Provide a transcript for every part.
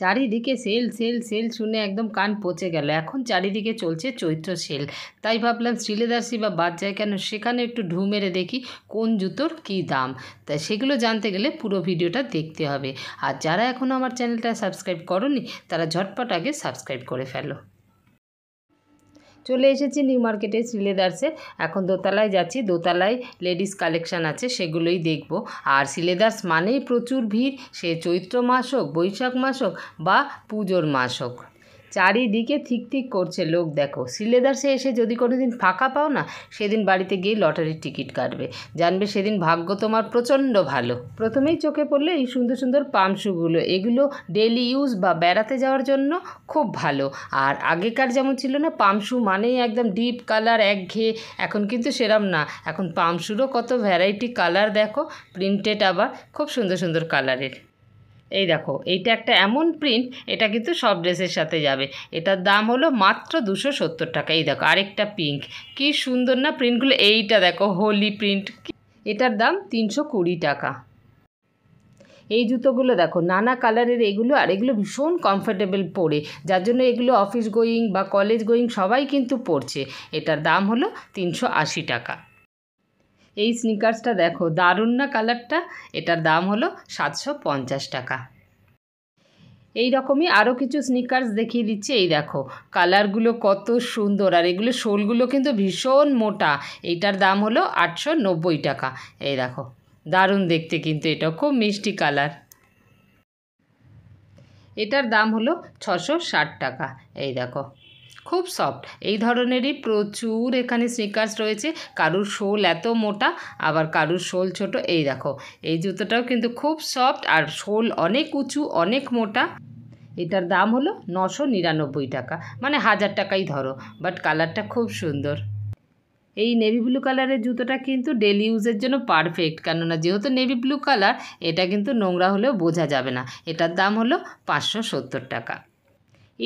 চারিদিকে sell sell sell শুনে একদম কান পচে গেল এখন চারিদিকে চলছে চৈত্র সেল তাই ভাবলাম শ্রীলেদার্সি বা বাদ যায় কেন সেখানে একটু ঢু মেরে দেখি কোন জুতোর কী দাম তাই সেগুলো জানতে গেলে পুরো ভিডিওটা দেখতে হবে আর যারা এখনও আমার চ্যানেলটা সাবস্ক্রাইব করনি তারা ঝটপট আগে সাবস্ক্রাইব করে ফেলো চলে এসেছি নিউ মার্কেটে সিলেদার্সে এখন দোতলায় যাচ্ছি দোতলায় লেডিস কালেকশান আছে সেগুলোই দেখব আর সিলেদার্স মানেই প্রচুর ভিড় সে চৈত্র মাস হোক বৈশাখ মাস হোক বা পুজোর মাস হোক চারিদিকে ঠিক ঠিক করছে লোক দেখো সে এসে যদি কোনো দিন ফাঁকা পাও না সেদিন বাড়িতে গিয়ে লটারির টিকিট কাটবে জানবে সেদিন ভাগ্য তোমার প্রচণ্ড ভালো প্রথমেই চোখে পড়লে এই সুন্দর সুন্দর পামশুগুলো এগুলো ডেলি ইউজ বা বেড়াতে যাওয়ার জন্য খুব ভালো আর আগেকার যেমন ছিল না পামশু মানেই একদম ডিপ কালার একঘেয়ে এখন কিন্তু সেরম না এখন পামশুরও কত ভ্যারাইটি কালার দেখো প্রিন্টেড আবার খুব সুন্দর সুন্দর কালারের এই দেখো এইটা একটা এমন প্রিন্ট এটা কিন্তু সব ড্রেসের সাথে যাবে এটার দাম হলো মাত্র দুশো সত্তর টাকা এই দেখো আরেকটা পিঙ্ক কি সুন্দর না প্রিন্টগুলো এইটা দেখো হোলি প্রিন্ট এটার দাম তিনশো কুড়ি টাকা এই জুতোগুলো দেখো নানা কালারের এগুলো আর এগুলো ভীষণ কমফোর্টেবল পরে যার জন্য এগুলো অফিস গোয়িং বা কলেজ গোয়িং সবাই কিন্তু পরছে এটার দাম হলো তিনশো আশি টাকা এই স্নিকার্সটা দেখো দারুণ না কালারটা এটার দাম হলো সাতশো টাকা এই রকমই আরও কিছু স্নিকার্স দেখিয়ে দিচ্ছি এই দেখো কালারগুলো কত সুন্দর আর এগুলো শোলগুলো কিন্তু ভীষণ মোটা এইটার দাম হলো আটশো টাকা এই দেখো দারুণ দেখতে কিন্তু এটা খুব মিষ্টি কালার এটার দাম হলো ছশো টাকা এই দেখো খুব সফট এই ধরনেরই প্রচুর এখানে স্নিকার্স রয়েছে কারুর শোল এত মোটা আবার কারুর শোল ছোট এই দেখো এই জুতোটাও কিন্তু খুব সফট আর শোল অনেক উঁচু অনেক মোটা এটার দাম হলো নশো নিরানব্বই টাকা মানে হাজার টাকাই ধরো বাট কালারটা খুব সুন্দর এই নেভি ব্লু কালারের জুতোটা কিন্তু ডেলি ইউজের জন্য পারফেক্ট কেননা যেহেতু নেভি ব্লু কালার এটা কিন্তু নোংরা হলেও বোঝা যাবে না এটার দাম হলো পাঁচশো সত্তর টাকা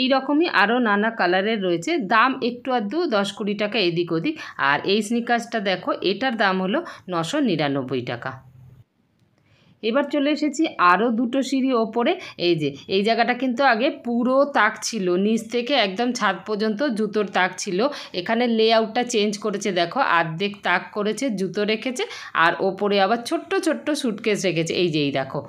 এই রকমই আরও নানা কালারের রয়েছে দাম একটু আধটু দশ কুড়ি টাকা এদিক ওদিক আর এই স্নিকার্সটা দেখো এটার দাম হলো নশো নিরানব্বই টাকা এবার চলে এসেছি আরও দুটো সিঁড়ি ওপরে এই যে এই জায়গাটা কিন্তু আগে পুরো তাক ছিল নিচ থেকে একদম ছাদ পর্যন্ত জুতোর তাক ছিল এখানে লেআউটটা চেঞ্জ করেছে দেখো আর্ধেক তাক করেছে জুতো রেখেছে আর ওপরে আবার ছোট্ট ছোট্ট সুটকেস রেখেছে এই যে এই দেখো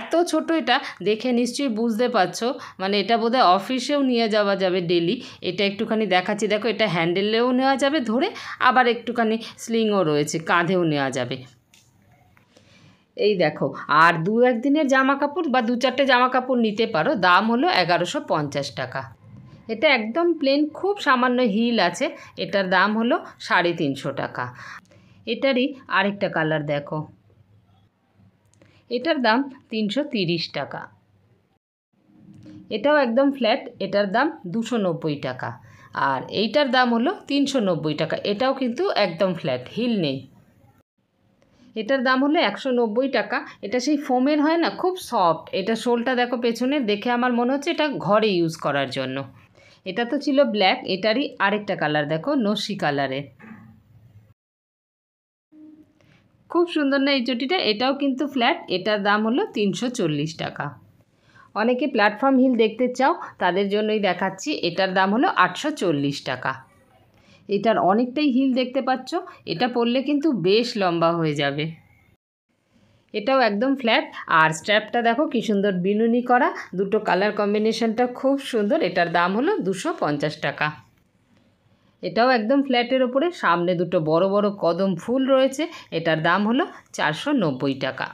এত ছোট এটা দেখে নিশ্চয়ই বুঝতে পারছো মানে এটা হয় অফিসেও নিয়ে যাওয়া যাবে ডেলি এটা একটুখানি দেখাচ্ছি দেখো এটা হ্যান্ডেলেও নেওয়া যাবে ধরে আবার একটুখানি স্লিংও রয়েছে কাঁধেও নেওয়া যাবে এই দেখো আর দু একদিনের জামা কাপড় বা দু চারটে জামা কাপড় নিতে পারো দাম হলো এগারোশো পঞ্চাশ টাকা এটা একদম প্লেন খুব সামান্য হিল আছে এটার দাম হলো সাড়ে তিনশো টাকা এটারই আরেকটা কালার দেখো এটার দাম তিনশো টাকা এটাও একদম ফ্ল্যাট এটার দাম দুশো টাকা আর এইটার দাম হলো তিনশো টাকা এটাও কিন্তু একদম ফ্ল্যাট হিল নেই এটার দাম হলো একশো টাকা এটা সেই ফোমের হয় না খুব সফট এটা শোলটা দেখো পেছনে দেখে আমার মনে হচ্ছে এটা ঘরে ইউজ করার জন্য এটা তো ছিল ব্ল্যাক এটারই আরেকটা কালার দেখো নসি কালারের খুব সুন্দর না এই চটিটা এটাও কিন্তু ফ্ল্যাট এটার দাম হলো তিনশো টাকা অনেকে প্ল্যাটফর্ম হিল দেখতে চাও তাদের জন্যই দেখাচ্ছি এটার দাম হলো আটশো টাকা এটার অনেকটাই হিল দেখতে পাচ্ছ এটা পরলে কিন্তু বেশ লম্বা হয়ে যাবে এটাও একদম ফ্ল্যাট আর স্ট্র্যাপটা দেখো কি সুন্দর বিনুনি করা দুটো কালার কম্বিনেশনটা খুব সুন্দর এটার দাম হলো দুশো টাকা এটাও একদম ফ্ল্যাটের ওপরে সামনে দুটো বড় বড় কদম ফুল রয়েছে এটার দাম হলো চারশো টাকা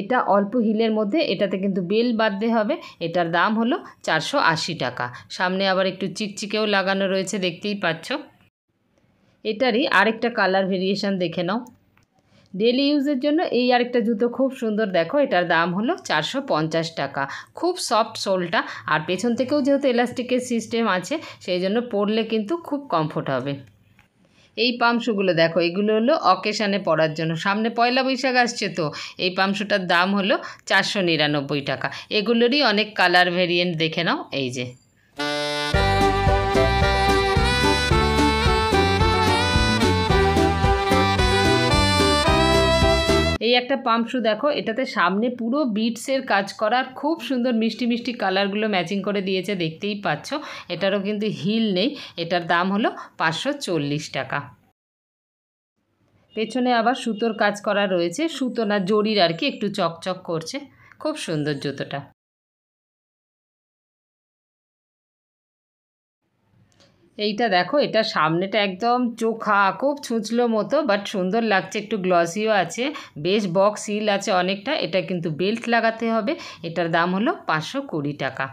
এটা অল্প হিলের মধ্যে এটাতে কিন্তু বেল বাঁধতে হবে এটার দাম হলো চারশো টাকা সামনে আবার একটু চিকচিকেও লাগানো রয়েছে দেখতেই পাচ্ছ এটারই আরেকটা কালার ভেরিয়েশান দেখে নাও ডেলি ইউজের জন্য এই আরেকটা জুতো খুব সুন্দর দেখো এটার দাম হলো চারশো টাকা খুব সফট সোলটা আর পেছন থেকেও যেহেতু এলাস্টিকের সিস্টেম আছে সেই জন্য পরলে কিন্তু খুব কমফোর্ট হবে এই পামশুগুলো দেখো এগুলো হলো অকেশানে পরার জন্য সামনে পয়লা বৈশাখ আসছে তো এই পামশুটার দাম হলো চারশো নিরানব্বই টাকা এগুলোরই অনেক কালার ভেরিয়েন্ট দেখে নাও এই যে এই একটা পাম্প শু দেখো এটাতে সামনে পুরো বিটসের কাজ করার খুব সুন্দর মিষ্টি মিষ্টি কালারগুলো ম্যাচিং করে দিয়েছে দেখতেই পাচ্ছ এটারও কিন্তু হিল নেই এটার দাম হলো পাঁচশো টাকা পেছনে আবার সুতোর কাজ করা রয়েছে সুতো না জরির আর কি একটু চকচক করছে খুব সুন্দর জুতোটা এইটা দেখো এটা সামনেটা একদম চোখা খুব ছুঁচলো মতো বাট সুন্দর লাগছে একটু গ্লসিও আছে বেশ বক্স হিল আছে অনেকটা এটা কিন্তু বেল্ট লাগাতে হবে এটার দাম হলো পাঁচশো কুড়ি টাকা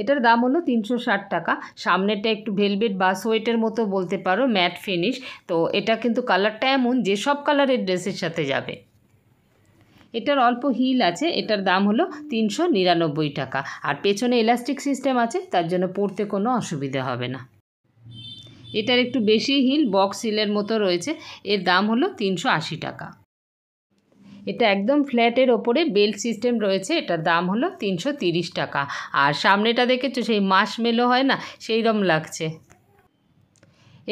এটার দাম হলো তিনশো ষাট টাকা সামনেটা একটু ভেলভেট বা সোয়েটের মতো বলতে পারো ম্যাট ফিনিশ তো এটা কিন্তু কালারটা এমন যে সব কালারের ড্রেসের সাথে যাবে এটার অল্প হিল আছে এটার দাম হলো তিনশো নিরানব্বই টাকা আর পেছনে ইলাস্টিক সিস্টেম আছে তার জন্য পড়তে কোনো অসুবিধা হবে না এটার একটু বেশি হিল বক্স হিলের মতো রয়েছে এর দাম হলো তিনশো আশি টাকা এটা একদম ফ্ল্যাটের ওপরে বেল্ট সিস্টেম রয়েছে এটার দাম হলো তিনশো তিরিশ টাকা আর সামনেটা দেখেছো সেই মাস মেলো হয় না সেই রকম লাগছে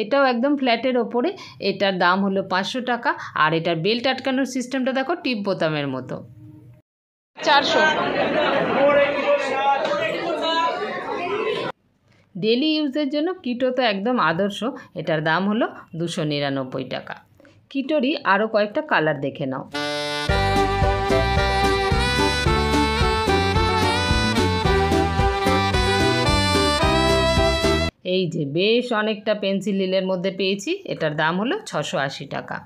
এটাও একদম ফ্ল্যাটের ওপরে এটার দাম হলো পাঁচশো টাকা আর এটার বেল্ট আটকানোর সিস্টেমটা দেখো টিপ বোতামের মতো চারশো ডেলি ইউজের জন্য কিটো তো একদম আদর্শ এটার দাম হলো দুশো নিরানব্বই টাকা কিটোরই আরও কয়েকটা কালার দেখে নাও এই যে বেশ অনেকটা পেন্সিল লিলের মধ্যে পেয়েছি এটার দাম হলো ছশো আশি টাকা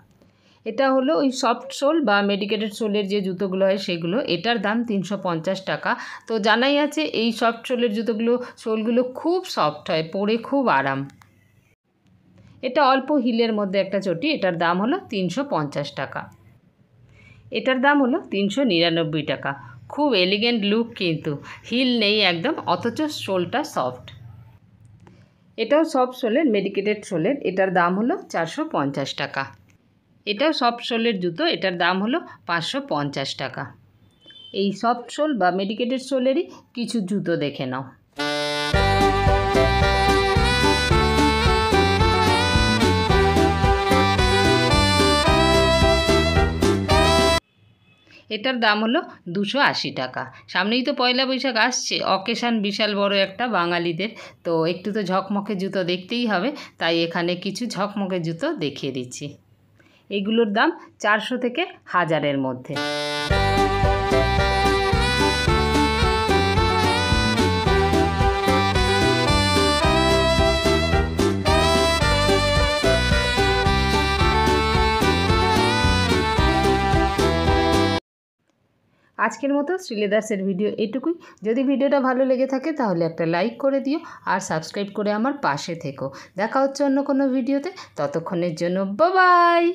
এটা হলো ওই সফট সোল বা মেডিকেটেড সোলের যে জুতোগুলো হয় সেগুলো এটার দাম তিনশো পঞ্চাশ টাকা তো জানাই আছে এই সফট সোলের জুতোগুলো সোলগুলো খুব সফট হয় পরে খুব আরাম এটা অল্প হিলের মধ্যে একটা চটি এটার দাম হলো তিনশো পঞ্চাশ টাকা এটার দাম হলো তিনশো নিরানব্বই টাকা খুব এলিগেন্ট লুক কিন্তু হিল নেই একদম অথচ সোলটা সফট এটাও সব সোলের মেডিকেটেড সোলের এটার দাম হলো চারশো টাকা এটাও সফট সোলের জুতো এটার দাম হলো পাঁচশো টাকা এই সফট সোল বা মেডিকেটেড সোলেরই কিছু জুতো দেখে নাও এটার দাম হলো দুশো আশি টাকা সামনেই তো পয়লা বৈশাখ আসছে অকেশান বিশাল বড় একটা বাঙালিদের তো একটু তো ঝকমকে জুতো দেখতেই হবে তাই এখানে কিছু ঝকমকে জুতো দেখিয়ে দিচ্ছি এগুলোর দাম চারশো থেকে হাজারের মধ্যে আজকের মতো শ্রীলেদাসের ভিডিও এটুকুই যদি ভিডিওটা ভালো লেগে থাকে তাহলে একটা লাইক করে দিও আর সাবস্ক্রাইব করে আমার পাশে থেকো দেখা হচ্ছে অন্য কোনো ভিডিওতে ততক্ষণের জন্য বাবাই